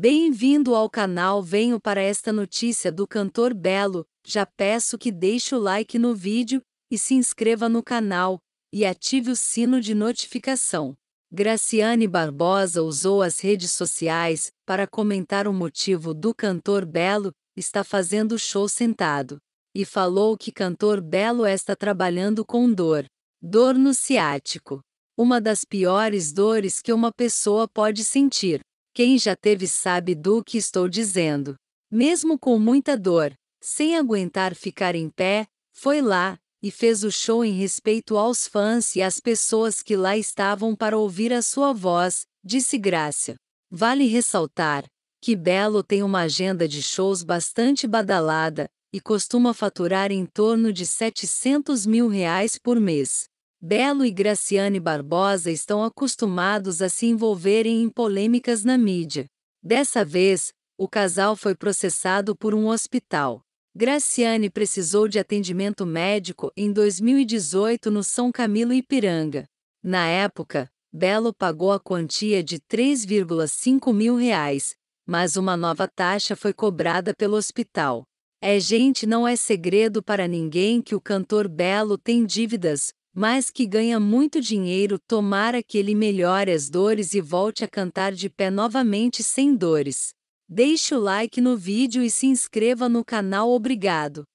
Bem-vindo ao canal. Venho para esta notícia do cantor Belo. Já peço que deixe o like no vídeo e se inscreva no canal e ative o sino de notificação. Graciane Barbosa usou as redes sociais para comentar o motivo do cantor Belo está fazendo show sentado e falou que cantor Belo está trabalhando com dor, dor no ciático, uma das piores dores que uma pessoa pode sentir. Quem já teve sabe do que estou dizendo. Mesmo com muita dor, sem aguentar ficar em pé, foi lá e fez o show em respeito aos fãs e às pessoas que lá estavam para ouvir a sua voz, disse Grácia. Vale ressaltar que Belo tem uma agenda de shows bastante badalada e costuma faturar em torno de 700 mil reais por mês. Belo e Graciane Barbosa estão acostumados a se envolverem em polêmicas na mídia. Dessa vez, o casal foi processado por um hospital. Graciane precisou de atendimento médico em 2018 no São Camilo Ipiranga. Na época, Belo pagou a quantia de 3,5 mil reais, mas uma nova taxa foi cobrada pelo hospital. É gente, não é segredo para ninguém que o cantor Belo tem dívidas, mas que ganha muito dinheiro, tomara que ele melhore as dores e volte a cantar de pé novamente sem dores. Deixe o like no vídeo e se inscreva no canal, obrigado.